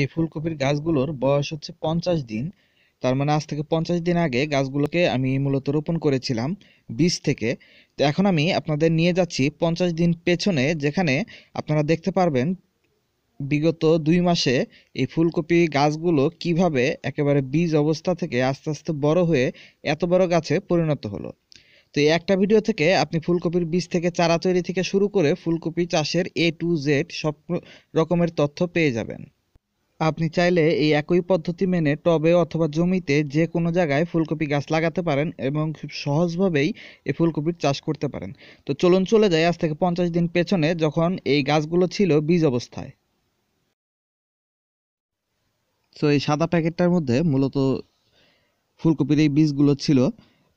এই ফুলকপির গাছগুলোর বয়স হচ্ছে পঞ্চাশ দিন তার মানে আজ থেকে পঞ্চাশ দিন আগে গাছগুলোকে আমি মূলত রোপণ করেছিলাম বীজ থেকে তো এখন আমি আপনাদের নিয়ে যাচ্ছি পঞ্চাশ দিন পেছনে যেখানে আপনারা দেখতে পারবেন বিগত দুই মাসে এই ফুলকপি গাছগুলো কিভাবে একেবারে বীজ অবস্থা থেকে আস্তে আস্তে বড় হয়ে এত বড় গাছে পরিণত হলো তো এই একটা ভিডিও থেকে আপনি ফুলকপির বীজ থেকে চারা তৈরি থেকে শুরু করে ফুলকপি চাষের এ টু জেড সব রকমের তথ্য পেয়ে যাবেন আপনি চাইলে এই একই পদ্ধতি মেনে টবে অথবা জমিতে যে কোনো জায়গায় ফুলকপি গাছ লাগাতে পারেন এবং খুব সহজভাবেই এই ফুলকপির চাষ করতে পারেন তো চলুন চলে যাই আজ থেকে পঞ্চাশ দিন পেছনে যখন এই গাছগুলো ছিল বীজ অবস্থায় তো এই সাদা প্যাকেটটার মধ্যে মূলত ফুলকপির এই বীজগুলো ছিল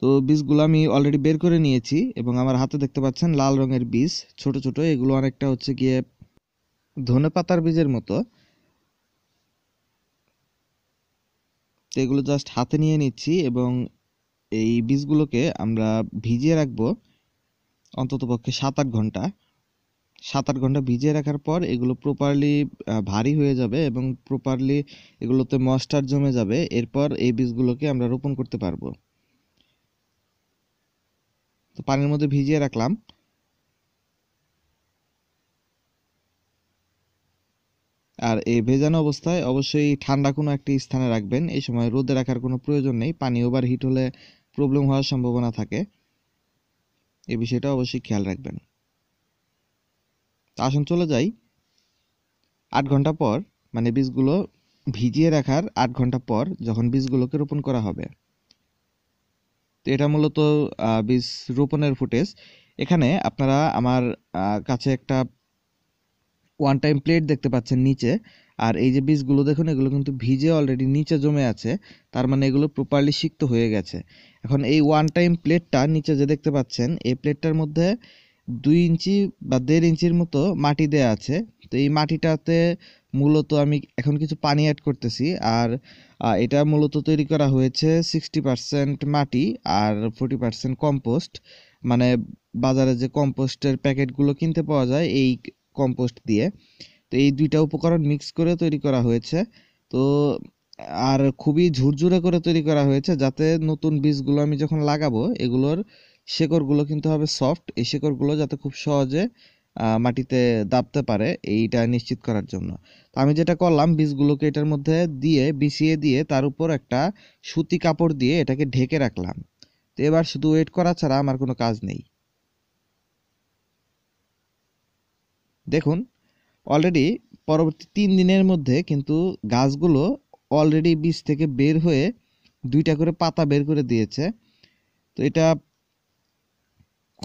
তো বীজগুলো আমি অলরেডি বের করে নিয়েছি এবং আমার হাতে দেখতে পাচ্ছেন লাল রঙের বীজ ছোট ছোট এগুলো অনেকটা হচ্ছে গিয়ে ধনে পাতার বীজের মতো তো এগুলো জাস্ট হাতে নিয়ে নিচ্ছি এবং এই বীজগুলোকে আমরা ভিজিয়ে রাখবো অন্ততপক্ষে সাত আট ঘন্টা সাত আট ঘন্টা ভিজিয়ে রাখার পর এগুলো প্রপারলি ভারী হয়ে যাবে এবং প্রপারলি এগুলোতে মশটার জমে যাবে এরপর এই বীজগুলোকে আমরা রোপণ করতে পারবো তো পানির মধ্যে ভিজিয়ে রাখলাম আর এই ভেজানো অবস্থায় অবশ্যই ঠান্ডা কোনো একটি স্থানে রাখবেন এই সময় রোদে রাখার কোনো প্রয়োজন নেই পানি ওভার হিট হলে প্রবলেম হওয়ার সম্ভাবনা থাকে এই বিষয়টা অবশ্যই খেয়াল রাখবেন আসুন চলে যাই আট ঘন্টা পর মানে বীজগুলো ভিজিয়ে রাখার আট ঘন্টা পর যখন বীজগুলোকে রোপণ করা হবে তো এটা মূলত বীজ রোপণের ফুটেজ এখানে আপনারা আমার কাছে একটা ওয়ান টাইম প্লেট দেখতে পাচ্ছেন নিচে আর এই যে বীজগুলো দেখুন এগুলো কিন্তু ভিজে অলরেডি নিচে জমে আছে তার মানে এগুলো প্রপারলি সিক্ত হয়ে গেছে এখন এই ওয়ান টাইম প্লেটটা নিচে যে দেখতে পাচ্ছেন এই প্লেটটার মধ্যে দুই ইঞ্চি বা দেড় ইঞ্চির মতো মাটি দেয়া আছে তো এই মাটিটাতে মূলত আমি এখন কিছু পানি অ্যাড করতেছি আর এটা মূলত তৈরি করা হয়েছে সিক্সটি মাটি আর ফোর্টি পারসেন্ট কম্পোস্ট মানে বাজারে যে কম্পোস্টের প্যাকেটগুলো কিনতে পাওয়া যায় এই কম্পোস্ট দিয়ে তো এই দুইটা উপকরণ মিক্স করে তৈরি করা হয়েছে তো আর খুবই ঝুরঝুরে করে তৈরি করা হয়েছে যাতে নতুন বীজগুলো আমি যখন লাগাবো এগুলোর শেকড়গুলো কিন্তু হবে সফট এই শেকড়গুলো যাতে খুব সহজে মাটিতে দাবতে পারে এইটা নিশ্চিত করার জন্য তো আমি যেটা করলাম বীজগুলোকে এটার মধ্যে দিয়ে বিছিয়ে দিয়ে তার উপর একটা সুতি কাপড় দিয়ে এটাকে ঢেকে রাখলাম তো এবার শুধু ওয়েট করা ছাড়া আমার কোনো কাজ নেই দেখুন অলরেডি পরবর্তী তিন দিনের মধ্যে কিন্তু গাছগুলো অলরেডি বীজ থেকে বের হয়ে দুইটা করে পাতা বের করে দিয়েছে তো এটা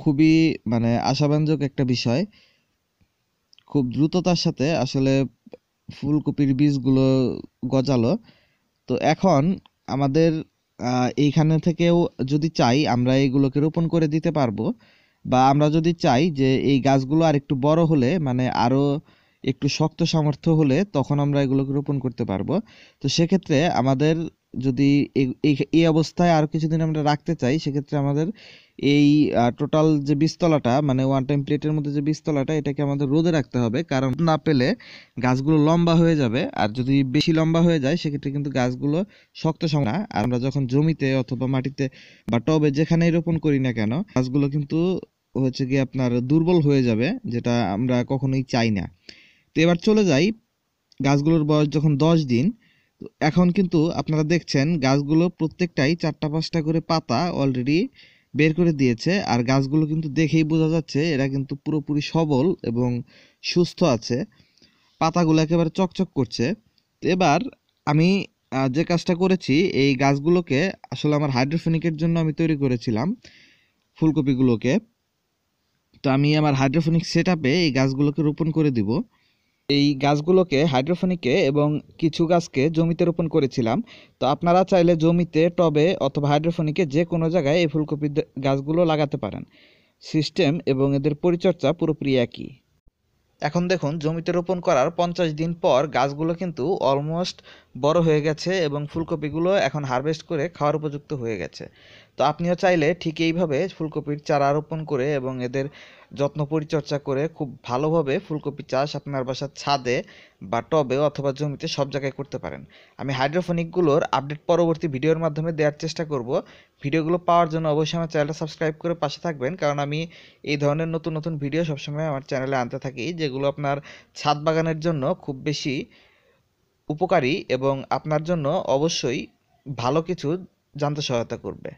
খুবই মানে আশাব্যঞ্জক একটা বিষয় খুব দ্রুততার সাথে আসলে ফুলকপির বীজগুলো গজালো তো এখন আমাদের এইখানে থেকেও যদি চাই আমরা এগুলোকে রোপণ করে দিতে পারবো বা আমরা যদি চাই যে এই গাছগুলো আর একটু বড় হলে মানে আরও একটু শক্ত সামর্থ্য হলে তখন আমরা এগুলোকে রোপণ করতে পারবো তো সেক্ষেত্রে আমাদের যদি এই অবস্থায় আরও কিছুদিন আমরা রাখতে চাই সেক্ষেত্রে আমাদের এই টোটাল যে বীজতলাটা মানে ওয়ান টাইম প্লেটের মধ্যে যে বীজতলাটা এটাকে আমাদের রোদে রাখতে হবে কারণ না পেলে গাছগুলো লম্বা হয়ে যাবে আর যদি বেশি লম্বা হয়ে যায় সেক্ষেত্রে কিন্তু গাছগুলো শক্ত সময় আর আমরা যখন জমিতে অথবা মাটিতে বা টবে যেখানেই রোপণ করি না কেন গাছগুলো কিন্তু হচ্ছে কি আপনার দুর্বল হয়ে যাবে যেটা আমরা কখনোই চাই না তো এবার চলে যাই গাছগুলোর বয়স যখন দশ দিন এখন কিন্তু আপনারা দেখছেন গাছগুলো প্রত্যেকটাই চারটা পাঁচটা করে পাতা অলরেডি বের করে দিয়েছে আর গাছগুলো কিন্তু দেখেই বোঝা যাচ্ছে এরা কিন্তু পুরোপুরি সবল এবং সুস্থ আছে পাতাগুলো একেবারে চকচক করছে এবার আমি যে কাজটা করেছি এই গাছগুলোকে আসলে আমার হাইড্রোফোনিকের জন্য আমি তৈরি করেছিলাম ফুলকপিগুলোকে তো আমি আমার হাইড্রোফোনিক সেট এই গাছগুলোকে রোপণ করে দিব এই গাছগুলোকে হাইড্রোফোনিকে এবং কিছু গাছকে জমিতে রোপণ করেছিলাম তো আপনারা চাইলে জমিতে টবে অথবা হাইড্রোফোনিকে যে কোনো জায়গায় এই ফুলকপির গাছগুলো লাগাতে পারেন সিস্টেম এবং এদের পরিচর্যা পুরোপুরি একই এখন দেখুন জমিতে রোপণ করার পঞ্চাশ দিন পর গাছগুলো কিন্তু অলমোস্ট বড় হয়ে গেছে এবং ফুলকপিগুলো এখন হারভেস্ট করে খাওয়ার উপযুক্ত হয়ে গেছে তো আপনিও চাইলে ঠিক এইভাবে ফুলকপির চারা রোপণ করে এবং এদের যত্ন পরিচর্যা করে খুব ভালোভাবে ফুলকপি চাষ আপনার বাসার ছাদে বা টবে অথবা জমিতে সব জায়গায় করতে পারেন আমি হাইড্রোফোনিকগুলোর আপডেট পরবর্তী ভিডিওর মাধ্যমে দেওয়ার চেষ্টা করব ভিডিওগুলো পাওয়ার জন্য অবশ্যই আমার চ্যানেলটা সাবস্ক্রাইব করে পাশে থাকবেন কারণ আমি এই ধরনের নতুন নতুন ভিডিও সবসময় আমার চ্যানেলে আনতে থাকি যেগুলো আপনার ছাদ বাগানের জন্য খুব বেশি উপকারী এবং আপনার জন্য অবশ্যই ভালো কিছু জানতে সহায়তা করবে